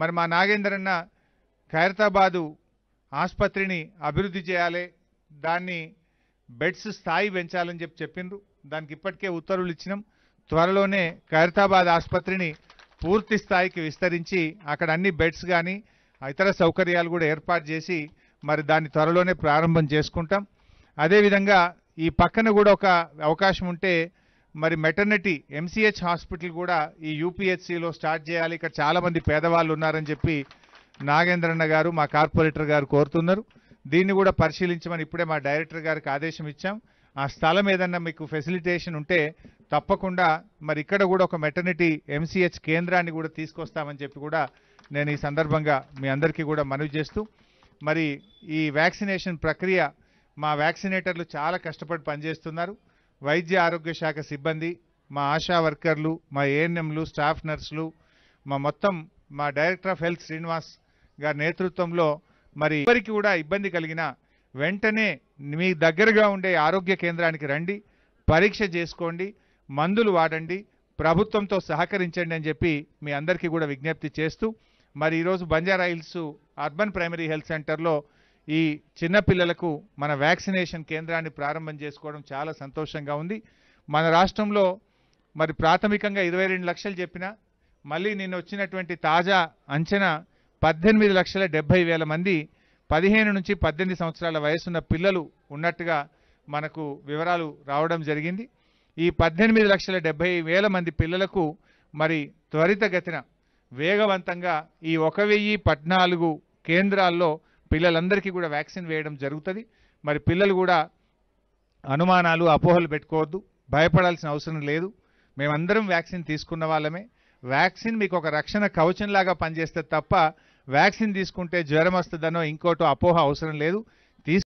మరి మా అన్న ఖైరతాబాదు ఆసుపత్రిని అభివృద్ధి చేయాలి దాన్ని బెడ్స్ స్థాయి పెంచాలని చెప్పి చెప్పిండ్రు దానికి ఇప్పటికే ఉత్తర్వులు ఇచ్చినాం త్వరలోనే ఖైరతాబాద్ ఆసుపత్రిని పూర్తి స్థాయికి విస్తరించి అక్కడ అన్ని బెడ్స్ కానీ ఇతర సౌకర్యాలు కూడా ఏర్పాటు చేసి మరి దాన్ని త్వరలోనే ప్రారంభం చేసుకుంటాం అదేవిధంగా ఈ పక్కన కూడా ఒక అవకాశం ఉంటే మరి మెటర్నిటీ ఎంసీహెచ్ హాస్పిటల్ కూడా ఈ యూపీహెచ్సిలో స్టార్ట్ చేయాలి ఇక్కడ చాలామంది పేదవాళ్ళు ఉన్నారని చెప్పి నాగేంద్రన్న గారు మా కార్పొరేటర్ గారు కోరుతున్నారు దీన్ని కూడా పరిశీలించమని ఇప్పుడే మా డైరెక్టర్ గారికి ఆదేశం ఇచ్చాం ఆ స్థలం ఏదన్నా మీకు ఫెసిలిటేషన్ ఉంటే తప్పకుండా మరి ఇక్కడ కూడా ఒక మెటర్నిటీ ఎంసీహెచ్ కేంద్రాన్ని కూడా తీసుకొస్తామని చెప్పి కూడా నేను ఈ సందర్భంగా మీ అందరికీ కూడా మనవి చేస్తూ మరి ఈ వ్యాక్సినేషన్ ప్రక్రియ మా వ్యాక్సినేటర్లు చాలా కష్టపడి పనిచేస్తున్నారు వైద్య ఆరోగ్య శాఖ సిబ్బంది మా ఆశా వర్కర్లు మా ఏఎన్ఎంలు స్టాఫ్ నర్సులు మా మొత్తం మా డైరెక్టర్ ఆఫ్ హెల్త్ శ్రీనివాస్ గారి నేతృత్వంలో మరి ఎవరికి కూడా ఇబ్బంది కలిగిన వెంటనే మీ దగ్గరగా ఉండే ఆరోగ్య కేంద్రానికి రండి పరీక్ష చేసుకోండి మందులు వాడండి ప్రభుత్వంతో సహకరించండి అని చెప్పి మీ అందరికీ కూడా విజ్ఞప్తి చేస్తూ మరి ఈరోజు Banjara Hills urban primary health సెంటర్లో ఈ చిన్నపిల్లలకు మన వ్యాక్సినేషన్ కేంద్రాన్ని ప్రారంభం చేసుకోవడం చాలా సంతోషంగా ఉంది మన రాష్ట్రంలో మరి ప్రాథమికంగా ఇరవై రెండు లక్షలు చెప్పిన మళ్ళీ నిన్న వచ్చినటువంటి తాజా అంచనా పద్దెనిమిది లక్షల డెబ్బై వేల మంది పదిహేను నుంచి పద్దెనిమిది సంవత్సరాల వయసున్న పిల్లలు ఉన్నట్టుగా మనకు వివరాలు రావడం జరిగింది ఈ పద్దెనిమిది లక్షల డెబ్బై వేల మంది పిల్లలకు మరి త్వరితగతిన వేగవంతంగా ఈ ఒక వెయ్యి పద్నాలుగు కేంద్రాల్లో పిల్లలందరికీ కూడా వ్యాక్సిన్ వేయడం జరుగుతుంది మరి పిల్లలు కూడా అనుమానాలు అపోహలు పెట్టుకోవద్దు భయపడాల్సిన అవసరం లేదు మేమందరం వ్యాక్సిన్ తీసుకున్న వాళ్ళమే వ్యాక్సిన్ మీకు ఒక రక్షణ కవచంలాగా పనిచేస్తే తప్ప వ్యాక్సిన్ తీసుకుంటే జ్వరం వస్తుందనో ఇంకోటో అపోహ అవసరం లేదు